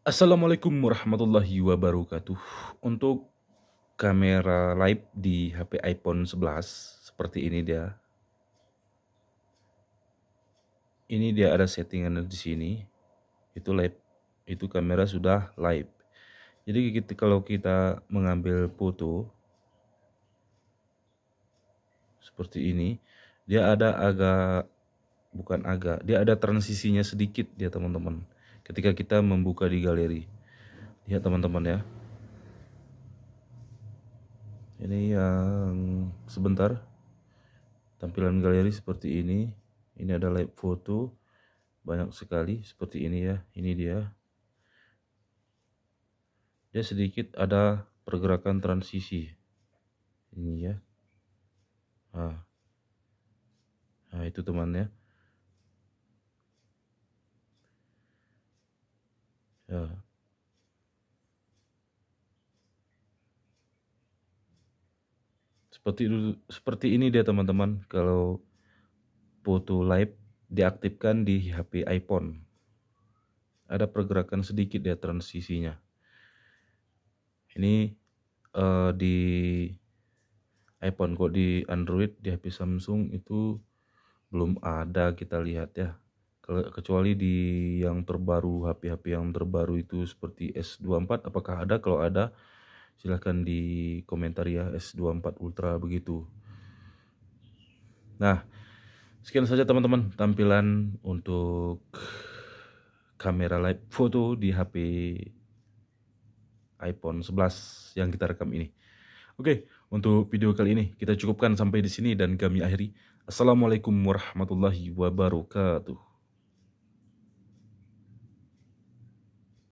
Assalamualaikum warahmatullahi wabarakatuh. Untuk kamera live di HP iPhone 11 seperti ini dia. Ini dia ada settingan di sini. Itu live. Itu kamera sudah live. Jadi kita, kalau kita mengambil foto seperti ini, dia ada agak bukan agak, dia ada transisinya sedikit dia teman-teman ketika kita membuka di galeri lihat teman-teman ya ini yang sebentar tampilan galeri seperti ini ini ada live foto banyak sekali seperti ini ya ini dia dia sedikit ada pergerakan transisi ini ya nah, nah itu teman ya Ya. Seperti dulu, seperti ini dia teman-teman kalau foto Live diaktifkan di HP iPhone. Ada pergerakan sedikit ya transisinya. Ini uh, di iPhone kok di Android di HP Samsung itu belum ada kita lihat ya Eh, kecuali di yang terbaru HP-HP yang terbaru itu seperti S24 apakah ada kalau ada silahkan di komentar ya S24 Ultra begitu nah sekian saja teman-teman tampilan untuk kamera live foto di HP iPhone 11 yang kita rekam ini oke untuk video kali ini kita cukupkan sampai di sini dan kami akhiri Assalamualaikum warahmatullahi wabarakatuh